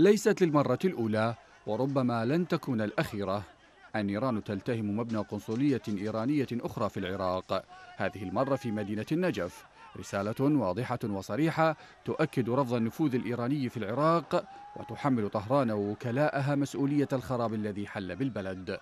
ليست للمرة الأولى وربما لن تكون الأخيرة النيران تلتهم مبنى قنصلية إيرانية أخرى في العراق هذه المرة في مدينة النجف رسالة واضحة وصريحة تؤكد رفض النفوذ الإيراني في العراق وتحمل طهران ووكلاءها مسؤولية الخراب الذي حل بالبلد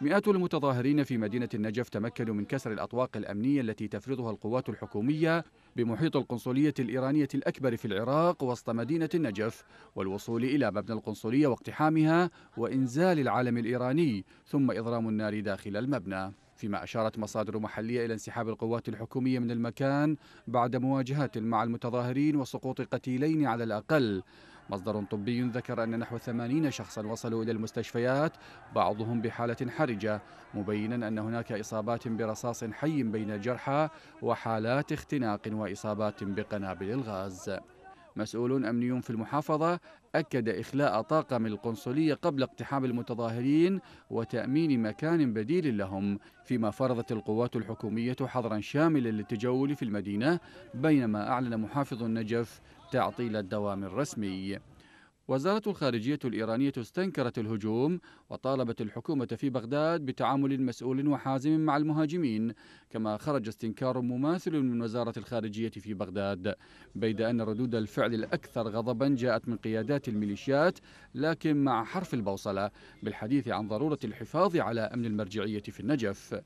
مئات المتظاهرين في مدينة النجف تمكنوا من كسر الأطواق الأمنية التي تفرضها القوات الحكومية بمحيط القنصلية الإيرانية الأكبر في العراق وسط مدينة النجف والوصول إلى مبنى القنصلية واقتحامها وإنزال العالم الإيراني ثم إضرام النار داخل المبنى فيما أشارت مصادر محلية إلى انسحاب القوات الحكومية من المكان بعد مواجهات مع المتظاهرين وسقوط قتيلين على الأقل مصدر طبي ذكر أن نحو 80 شخصا وصلوا إلى المستشفيات بعضهم بحالة حرجة مبينا أن هناك إصابات برصاص حي بين الجرحى وحالات اختناق وإصابات بقنابل الغاز مسؤول أمني في المحافظة أكد إخلاء طاقم القنصلية قبل اقتحام المتظاهرين وتأمين مكان بديل لهم فيما فرضت القوات الحكومية حظرا شاملا للتجول في المدينة بينما أعلن محافظ النجف تعطيل الدوام الرسمي وزارة الخارجية الإيرانية استنكرت الهجوم وطالبت الحكومة في بغداد بتعامل مسؤول وحازم مع المهاجمين كما خرج استنكار مماثل من وزارة الخارجية في بغداد بيد أن ردود الفعل الأكثر غضبا جاءت من قيادات الميليشيات لكن مع حرف البوصلة بالحديث عن ضرورة الحفاظ على أمن المرجعية في النجف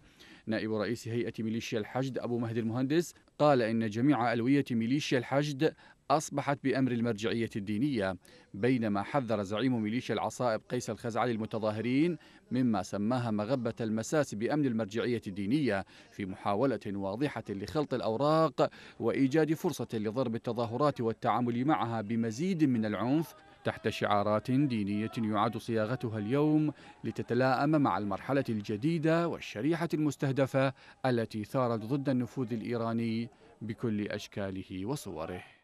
نائب رئيس هيئة ميليشيا الحشد أبو مهدي المهندس قال إن جميع ألوية ميليشيا الحشد أصبحت بأمر المرجعية الدينية بينما حذر زعيم ميليشيا العصائب قيس الخزعلي المتظاهرين مما سماها مغبة المساس بأمن المرجعية الدينية في محاولة واضحة لخلط الأوراق وإيجاد فرصة لضرب التظاهرات والتعامل معها بمزيد من العنف تحت شعارات دينية يعاد صياغتها اليوم لتتلائم مع المرحلة الجديدة والشريحة المستهدفة التي ثارت ضد النفوذ الإيراني بكل أشكاله وصوره